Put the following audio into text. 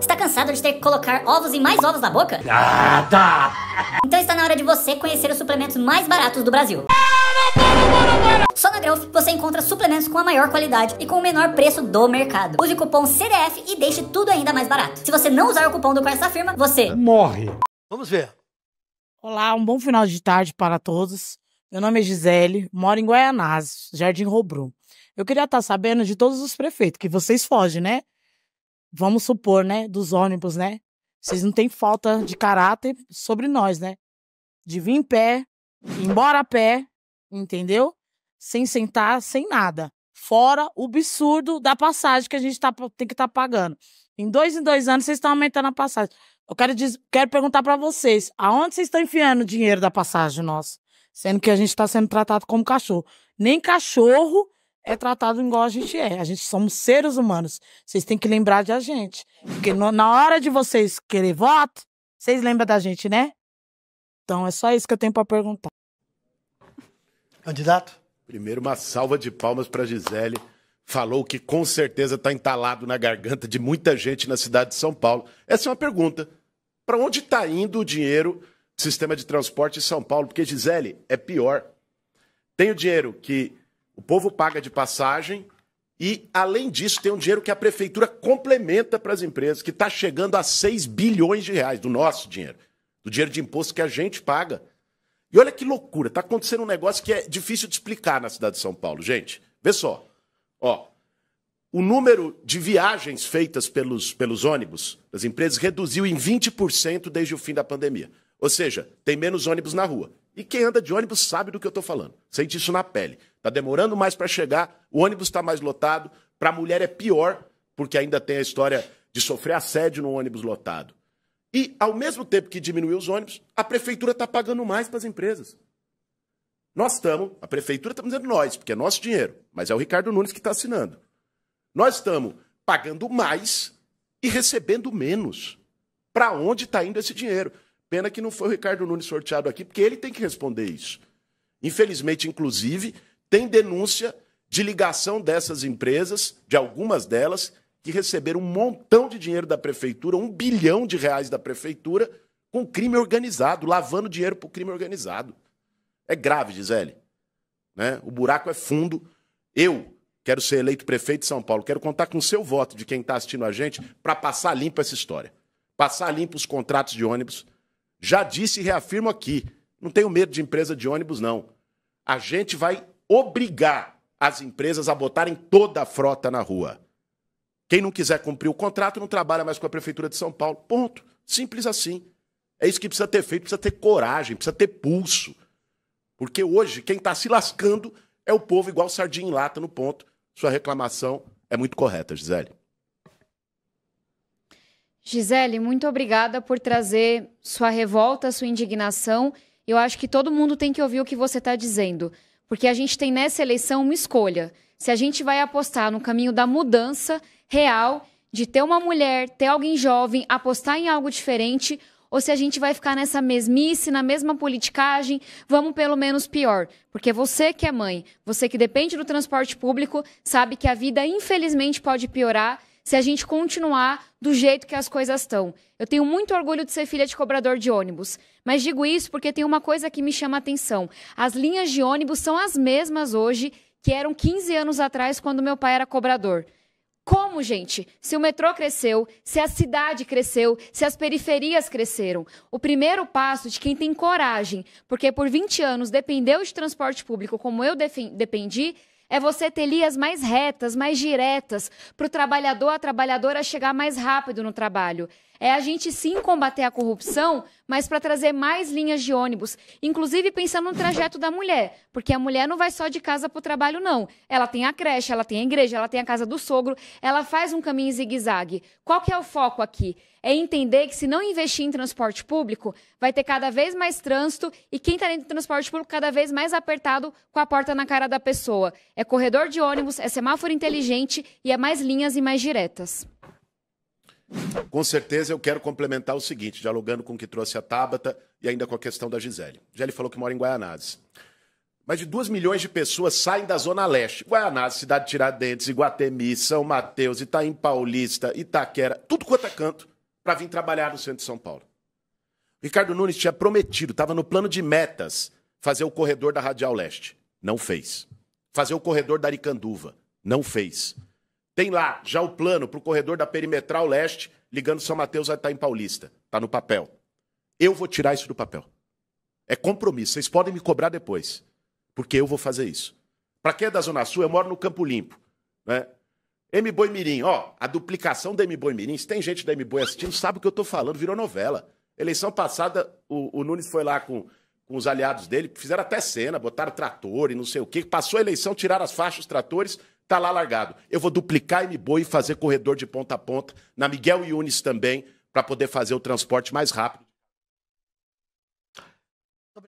Está cansado de ter que colocar ovos e mais ovos na boca? Ah, tá! Então está na hora de você conhecer os suplementos mais baratos do Brasil. Só na Growth você encontra suplementos com a maior qualidade e com o menor preço do mercado. Use o cupom CDF e deixe tudo ainda mais barato. Se você não usar o cupom do quarto da firma, você morre. Vamos ver. Olá, um bom final de tarde para todos. Meu nome é Gisele, moro em Guaianazes, Jardim Robrum. Eu queria estar sabendo de todos os prefeitos, que vocês fogem, né? vamos supor, né, dos ônibus, né? Vocês não têm falta de caráter sobre nós, né? De vir em pé, ir embora a pé, entendeu? Sem sentar, sem nada. Fora o absurdo da passagem que a gente tá, tem que estar tá pagando. Em dois em dois anos, vocês estão aumentando a passagem. Eu quero, dizer, quero perguntar para vocês, aonde vocês estão enfiando o dinheiro da passagem nossa? Sendo que a gente está sendo tratado como cachorro. Nem cachorro é tratado igual a gente é. A gente somos seres humanos. Vocês têm que lembrar de a gente. Porque no, na hora de vocês querer voto, vocês lembram da gente, né? Então é só isso que eu tenho para perguntar. Candidato? Primeiro, uma salva de palmas para Gisele. Falou que com certeza está entalado na garganta de muita gente na cidade de São Paulo. Essa é uma pergunta. Para onde está indo o dinheiro do sistema de transporte em São Paulo? Porque, Gisele, é pior. Tem o dinheiro que o povo paga de passagem e, além disso, tem um dinheiro que a prefeitura complementa para as empresas, que está chegando a 6 bilhões de reais do nosso dinheiro, do dinheiro de imposto que a gente paga. E olha que loucura, está acontecendo um negócio que é difícil de explicar na cidade de São Paulo, gente. Vê só. Ó, o número de viagens feitas pelos, pelos ônibus das empresas reduziu em 20% desde o fim da pandemia. Ou seja, tem menos ônibus na rua. E quem anda de ônibus sabe do que eu estou falando. Sente isso na pele. Está demorando mais para chegar, o ônibus está mais lotado. Para a mulher é pior, porque ainda tem a história de sofrer assédio no ônibus lotado. E, ao mesmo tempo que diminuiu os ônibus, a prefeitura está pagando mais para as empresas. Nós estamos, a prefeitura estamos tá dizendo nós, porque é nosso dinheiro, mas é o Ricardo Nunes que está assinando. Nós estamos pagando mais e recebendo menos. Para onde está indo esse dinheiro? Pena que não foi o Ricardo Nunes sorteado aqui, porque ele tem que responder isso. Infelizmente, inclusive, tem denúncia de ligação dessas empresas, de algumas delas, que receberam um montão de dinheiro da prefeitura, um bilhão de reais da prefeitura, com crime organizado, lavando dinheiro para o crime organizado. É grave, Gisele. Né? O buraco é fundo. Eu quero ser eleito prefeito de São Paulo. Quero contar com o seu voto de quem está assistindo a gente para passar limpo essa história. Passar limpo os contratos de ônibus. Já disse e reafirmo aqui: não tenho medo de empresa de ônibus, não. A gente vai obrigar as empresas a botarem toda a frota na rua. Quem não quiser cumprir o contrato não trabalha mais com a Prefeitura de São Paulo. Ponto. Simples assim. É isso que precisa ter feito, precisa ter coragem, precisa ter pulso. Porque hoje quem está se lascando é o povo igual sardinha em lata no ponto. Sua reclamação é muito correta, Gisele. Gisele, muito obrigada por trazer sua revolta, sua indignação. Eu acho que todo mundo tem que ouvir o que você está dizendo. Porque a gente tem nessa eleição uma escolha. Se a gente vai apostar no caminho da mudança real, de ter uma mulher, ter alguém jovem, apostar em algo diferente, ou se a gente vai ficar nessa mesmice, na mesma politicagem, vamos pelo menos pior. Porque você que é mãe, você que depende do transporte público, sabe que a vida infelizmente pode piorar se a gente continuar do jeito que as coisas estão. Eu tenho muito orgulho de ser filha de cobrador de ônibus, mas digo isso porque tem uma coisa que me chama a atenção. As linhas de ônibus são as mesmas hoje que eram 15 anos atrás quando meu pai era cobrador. Como, gente? Se o metrô cresceu, se a cidade cresceu, se as periferias cresceram. O primeiro passo de quem tem coragem, porque por 20 anos dependeu de transporte público como eu dependi, é você ter linhas mais retas, mais diretas, para o trabalhador, a trabalhadora chegar mais rápido no trabalho. É a gente sim combater a corrupção, mas para trazer mais linhas de ônibus, inclusive pensando no trajeto da mulher, porque a mulher não vai só de casa para o trabalho, não. Ela tem a creche, ela tem a igreja, ela tem a casa do sogro, ela faz um caminho zigue-zague. Qual que é o foco aqui? é entender que se não investir em transporte público, vai ter cada vez mais trânsito e quem está dentro do transporte público cada vez mais apertado com a porta na cara da pessoa. É corredor de ônibus, é semáforo inteligente e é mais linhas e mais diretas. Com certeza eu quero complementar o seguinte, dialogando com o que trouxe a Tabata e ainda com a questão da Gisele. Gisele falou que mora em Guaianazes. Mais de 2 milhões de pessoas saem da Zona Leste. Guaianazes, Cidade Tiradentes, Iguatemi, São Mateus, Itaim Paulista, Itaquera, tudo quanto é canto para vir trabalhar no centro de São Paulo. Ricardo Nunes tinha prometido, estava no plano de metas, fazer o corredor da Radial Leste. Não fez. Fazer o corredor da Aricanduva. Não fez. Tem lá já o plano para o corredor da Perimetral Leste, ligando São Mateus a em Paulista. Está no papel. Eu vou tirar isso do papel. É compromisso. Vocês podem me cobrar depois, porque eu vou fazer isso. Para quem é da Zona Sul, eu moro no Campo Limpo. Né? M-Boi Mirim, ó, a duplicação da M-Boi Mirim, se tem gente da M-Boi assistindo, sabe o que eu tô falando, virou novela. Eleição passada, o, o Nunes foi lá com, com os aliados dele, fizeram até cena, botaram trator e não sei o quê. Passou a eleição, tiraram as faixas, os tratores, tá lá largado. Eu vou duplicar M-Boi e fazer corredor de ponta a ponta, na Miguel Yunis também, para poder fazer o transporte mais rápido